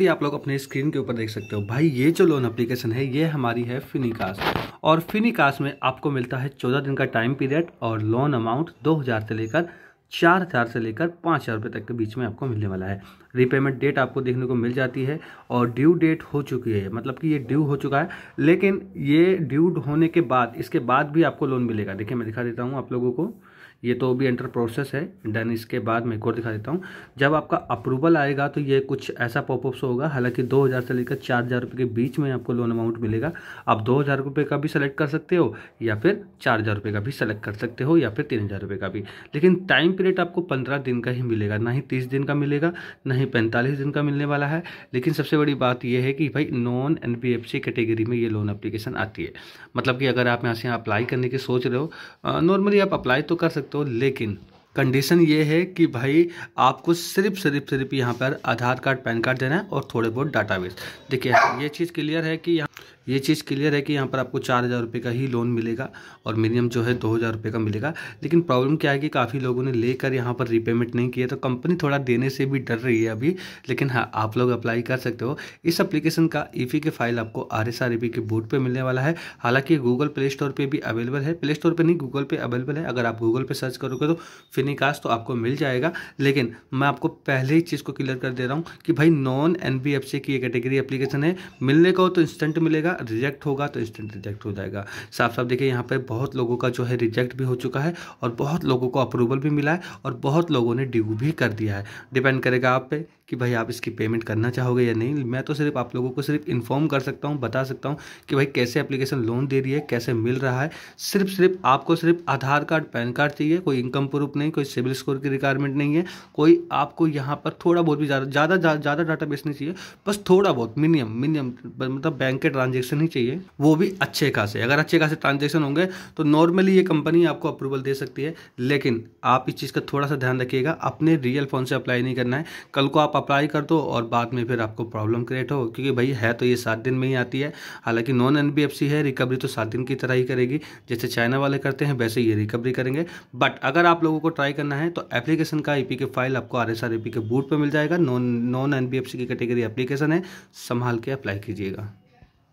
भी आप लोग अपने स्क्रीन के ऊपर देख सकते हो भाई ये जो लोन अप्लीकेशन है ये हमारी है फिनिकास और फिनिकास में आपको मिलता है चौदह दिन का टाइम पीरियड और लोन अमाउंट दो से लेकर चार हज़ार से लेकर पाँच हज़ार रुपये तक के बीच में आपको मिलने वाला है रीपेमेंट डेट आपको देखने को मिल जाती है और ड्यू डेट हो चुकी है मतलब कि ये ड्यू हो चुका है लेकिन ये ड्यू होने के बाद इसके बाद भी आपको लोन मिलेगा देखिए मैं दिखा देता हूँ आप लोगों को ये तो भी एंटर प्रोसेस है डन इसके बाद मैं एक और दिखा देता हूँ जब आपका अप्रूवल आएगा तो ये कुछ ऐसा पॉपअप्स होगा हालांकि 2000 से लेकर चार हज़ार रुपये के बीच में आपको लोन अमाउंट मिलेगा आप दो हज़ार रुपये का भी सेलेक्ट कर सकते हो या फिर चार हज़ार रुपये का भी सेलेक्ट कर सकते हो या फिर तीन हज़ार रुपये का भी लेकिन टाइम पीरियड आपको पंद्रह दिन का ही मिलेगा ना ही तीस दिन का मिलेगा ना ही पैंतालीस दिन का मिलने वाला है लेकिन सबसे बड़ी बात यह है कि भाई नॉन एन कैटेगरी में ये लोन अप्लीकेशन आती है मतलब कि अगर आप यहाँ से अप्लाई करने की सोच रहे हो नॉर्मली आप अप्लाई तो कर सकते तो लेकिन कंडीशन ये है कि भाई आपको सिर्फ सिर्फ सिर्फ यहाँ पर आधार कार्ड पैन कार्ड देना है और थोड़े बहुत डाटाबेस देखिए ये चीज़ क्लियर है कि यहाँ ये चीज़ क्लियर है कि यहाँ पर आपको चार हज़ार रुपये का ही लोन मिलेगा और मिनिमम जो है दो हज़ार रुपये का मिलेगा लेकिन प्रॉब्लम क्या है कि काफ़ी लोगों ने लेकर यहाँ पर रीपेमेंट नहीं किया तो कंपनी थोड़ा देने से भी डर रही है अभी लेकिन हाँ आप लोग अप्लाई कर सकते हो इस अप्लीकेशन का ई e e के फाइल आपको आर एस आर के बोर्ड पर मिलने वाला है हालांकि गूगल प्ले स्टोर पर भी अवेलेबल है प्ले स्टोर पर नहीं गूगल पे अवेलेबल है अगर आप गूगल पर सर्च करोगे तो फिर निकास तो आपको मिल जाएगा लेकिन मैं आपको पहले ही चीज़ को क्लियर कर दे रहा हूँ कि भाई non N B F C की ये कैटेगरी एप्लीकेशन है मिलने का हो तो इंस्टेंट मिलेगा रिजेक्ट होगा तो इंस्टेंट रिजेक्ट हो जाएगा साफ साफ देखिए यहाँ पर बहुत लोगों का जो है रिजेक्ट भी हो चुका है और बहुत लोगों को अप्रूवल भी मिला है और बहुत लोगों ने ड्यू भी कर दिया है डिपेंड करेगा आप पे कि भाई आप इसकी पेमेंट करना चाहोगे या नहीं मैं तो सिर्फ आप लोगों को सिर्फ इन्फॉर्म कर सकता हूँ बता सकता हूँ कि भाई कैसे एप्लीकेशन लोन दे रही है कैसे मिल रहा है सिर्फ सिर्फ आपको सिर्फ आधार कार्ड पैन कार्ड चाहिए कोई इनकम प्रूफ नहीं कोई सिविल स्कोर की रिक्वायरमेंट नहीं है कोई आपको यहाँ पर थोड़ा बहुत भी ज़्यादा ज़्यादा ज़्यादा डाटा बेस नहीं चाहिए बस थोड़ा बहुत मिनिमम मिनिमम मतलब बैंक के ट्रांजेक्शन ही चाहिए वो भी अच्छे खासे अगर अच्छे खासे ट्रांजेक्शन होंगे तो नॉर्मली ये कंपनी आपको अप्रूवल दे सकती है लेकिन आप इस चीज़ का थोड़ा सा ध्यान रखिएगा अपने रियल फ़ोन से अप्लाई नहीं करना है कल को आप अप्लाई कर दो और बाद में फिर आपको प्रॉब्लम क्रिएट हो क्योंकि भाई है तो ये सात दिन में ही आती है हालांकि नॉन एन है रिकवरी तो सात दिन की तरह ही करेगी जैसे चाइना वाले करते हैं वैसे ये रिकवरी करेंगे बट अगर आप लोगों को ट्राई करना है तो एप्लीकेशन का ई फाइल आपको आर एस के बूट पर मिल जाएगा नॉन नॉन एन की कैटेगरी एप्लीकेशन है संभाल के अप्लाई कीजिएगा